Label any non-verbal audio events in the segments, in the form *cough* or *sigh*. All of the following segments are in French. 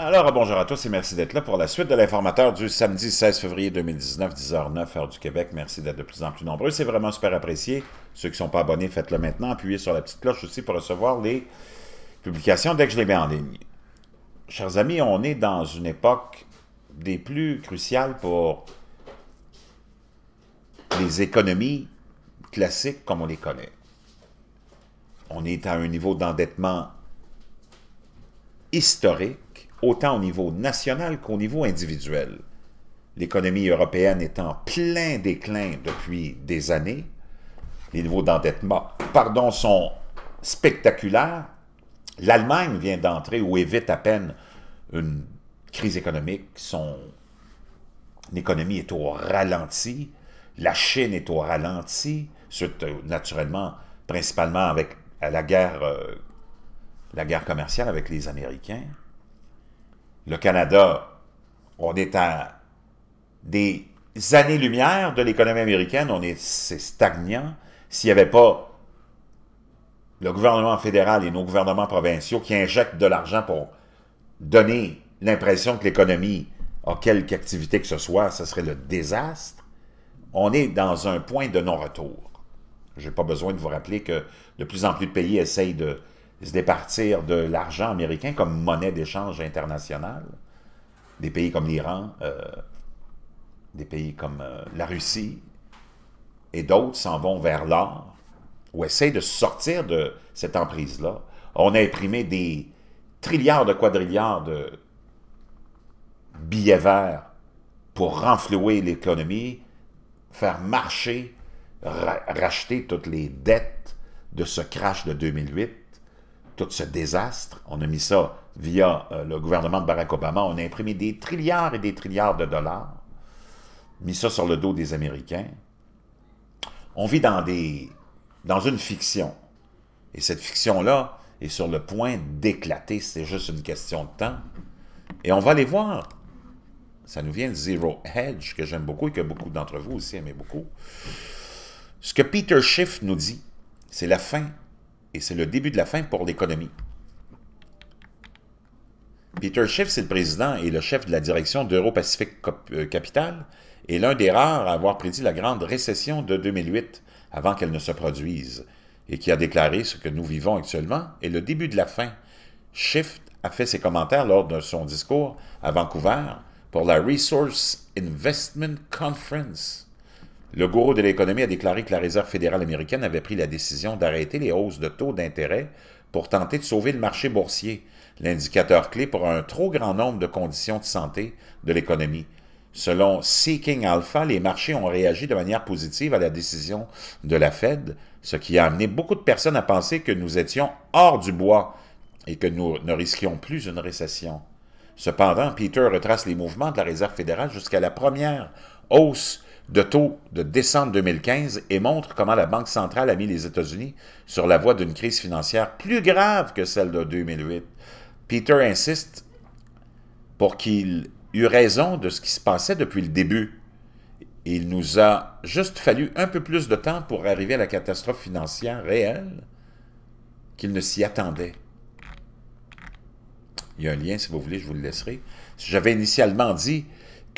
Alors, euh, bonjour à tous et merci d'être là pour la suite de l'informateur du samedi 16 février 2019, 10h09, heure du Québec. Merci d'être de plus en plus nombreux. C'est vraiment super apprécié. Ceux qui ne sont pas abonnés, faites-le maintenant. Appuyez sur la petite cloche aussi pour recevoir les publications dès que je les mets en ligne. Chers amis, on est dans une époque des plus cruciales pour les économies classiques comme on les connaît. On est à un niveau d'endettement historique autant au niveau national qu'au niveau individuel. L'économie européenne est en plein déclin depuis des années. Les niveaux d'endettement, pardon, sont spectaculaires. L'Allemagne vient d'entrer ou évite à peine une crise économique. Son économie est au ralenti. La Chine est au ralenti, euh, naturellement, principalement avec la guerre, euh, la guerre commerciale avec les Américains. Le Canada, on est à des années-lumière de l'économie américaine, on est, c'est stagnant. S'il n'y avait pas le gouvernement fédéral et nos gouvernements provinciaux qui injectent de l'argent pour donner l'impression que l'économie a quelque activité que ce soit, ce serait le désastre. On est dans un point de non-retour. Je n'ai pas besoin de vous rappeler que de plus en plus de pays essayent de se départir de l'argent américain comme monnaie d'échange internationale. Des pays comme l'Iran, euh, des pays comme euh, la Russie et d'autres s'en vont vers l'or ou essayent de sortir de cette emprise-là. On a imprimé des trilliards de quadrilliards de billets verts pour renflouer l'économie, faire marcher, racheter toutes les dettes de ce crash de 2008 tout ce désastre. On a mis ça via euh, le gouvernement de Barack Obama. On a imprimé des trilliards et des trilliards de dollars, mis ça sur le dos des Américains. On vit dans, des, dans une fiction. Et cette fiction-là est sur le point d'éclater. C'est juste une question de temps. Et on va les voir. Ça nous vient de Zero Hedge, que j'aime beaucoup et que beaucoup d'entre vous aussi aimez beaucoup. Ce que Peter Schiff nous dit, c'est la fin et c'est le début de la fin pour l'économie. Peter Schiff, c'est le président et le chef de la direction deuro euh, Capital, et l'un des rares à avoir prédit la grande récession de 2008 avant qu'elle ne se produise, et qui a déclaré ce que nous vivons actuellement est le début de la fin. Schiff a fait ses commentaires lors de son discours à Vancouver pour la Resource Investment Conference le gourou de l'économie a déclaré que la Réserve fédérale américaine avait pris la décision d'arrêter les hausses de taux d'intérêt pour tenter de sauver le marché boursier, l'indicateur clé pour un trop grand nombre de conditions de santé de l'économie. Selon Seeking Alpha, les marchés ont réagi de manière positive à la décision de la Fed, ce qui a amené beaucoup de personnes à penser que nous étions hors du bois et que nous ne risquions plus une récession. Cependant, Peter retrace les mouvements de la Réserve fédérale jusqu'à la première hausse de taux de décembre 2015 et montre comment la Banque centrale a mis les États-Unis sur la voie d'une crise financière plus grave que celle de 2008. Peter insiste pour qu'il eut raison de ce qui se passait depuis le début. Il nous a juste fallu un peu plus de temps pour arriver à la catastrophe financière réelle qu'il ne s'y attendait. Il y a un lien, si vous voulez, je vous le laisserai. J'avais initialement dit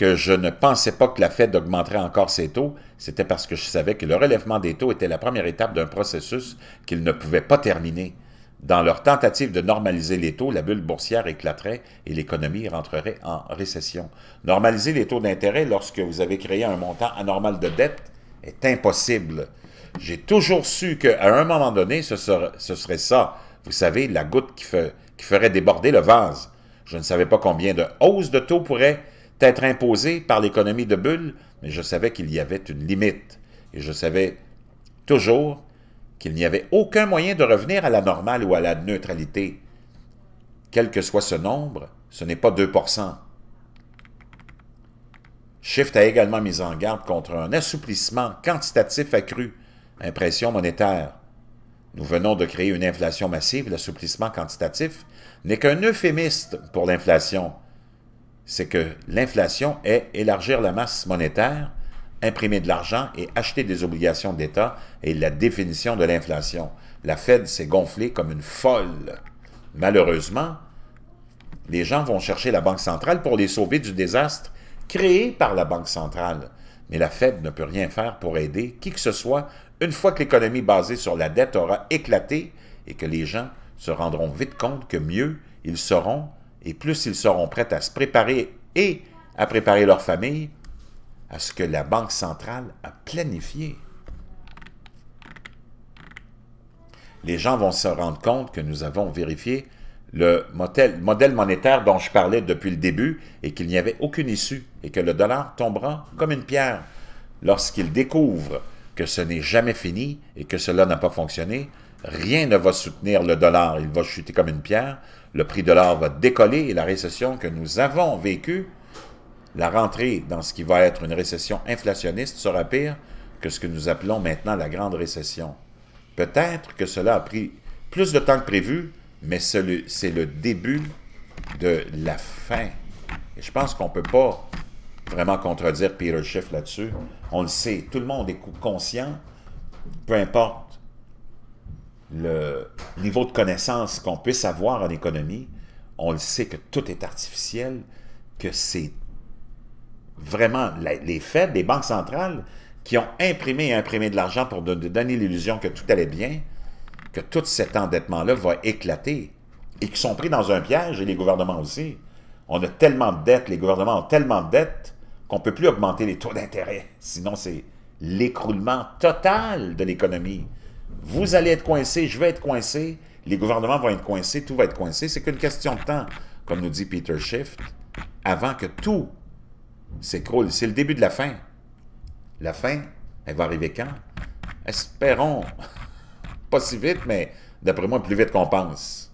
que je ne pensais pas que la Fed augmenterait encore ses taux, c'était parce que je savais que le relèvement des taux était la première étape d'un processus qu'ils ne pouvaient pas terminer. Dans leur tentative de normaliser les taux, la bulle boursière éclaterait et l'économie rentrerait en récession. Normaliser les taux d'intérêt lorsque vous avez créé un montant anormal de dette est impossible. J'ai toujours su qu'à un moment donné, ce serait, ça, vous savez, la goutte qui, qui ferait déborder le vase. Je ne savais pas combien de hausses de taux pourraient peut-être imposé par l'économie de bulle, mais je savais qu'il y avait une limite. Et je savais toujours qu'il n'y avait aucun moyen de revenir à la normale ou à la neutralité. Quel que soit ce nombre, ce n'est pas 2 Shift a également mis en garde contre un assouplissement quantitatif accru, impression monétaire. Nous venons de créer une inflation massive, l'assouplissement quantitatif n'est qu'un euphémiste pour l'inflation c'est que l'inflation est élargir la masse monétaire, imprimer de l'argent et acheter des obligations d'État est la définition de l'inflation. La Fed s'est gonflée comme une folle. Malheureusement, les gens vont chercher la Banque centrale pour les sauver du désastre créé par la Banque centrale. Mais la Fed ne peut rien faire pour aider qui que ce soit une fois que l'économie basée sur la dette aura éclaté et que les gens se rendront vite compte que mieux ils seront et plus ils seront prêts à se préparer et à préparer leur famille à ce que la Banque centrale a planifié. Les gens vont se rendre compte que nous avons vérifié le modèle, monétaire dont je parlais depuis le début et qu'il n'y avait aucune issue et que le dollar tombera comme une pierre lorsqu'ils découvrent que ce n'est jamais fini et que cela n'a pas fonctionné, rien ne va soutenir le dollar, il va chuter comme une pierre, le prix de l'or va décoller et la récession que nous avons vécue, la rentrée dans ce qui va être une récession inflationniste sera pire que ce que nous appelons maintenant la grande récession. Peut-être que cela a pris plus de temps que prévu, mais c'est le début de la fin. Et je pense qu'on ne peut pas vraiment contredire Peter Schiff là-dessus. On le sait, tout le monde est conscient, peu importe le, niveau de connaissance qu'on puisse avoir en économie, on le sait que tout est artificiel, que c'est vraiment les faits des banques centrales, qui ont imprimé et imprimé de l'argent pour donner l'illusion que tout allait bien, que tout cet endettement-là va éclater et qui sont pris dans un piège, et les gouvernements aussi. On a tellement de dettes, les gouvernements ont tellement de dettes qu'on ne peut plus augmenter les taux d'intérêt. Sinon, c'est l'écroulement total de l'économie. Vous allez être coincé, je vais être coincé, les gouvernements vont être coincés, tout va être coincé. C'est qu'une question de temps, comme nous dit Peter Schiff, avant que tout s'écroule. C'est le début de la fin. La fin, elle va arriver quand? Espérons, *laughs* pas si vite, mais d'après moi, plus vite qu'on pense.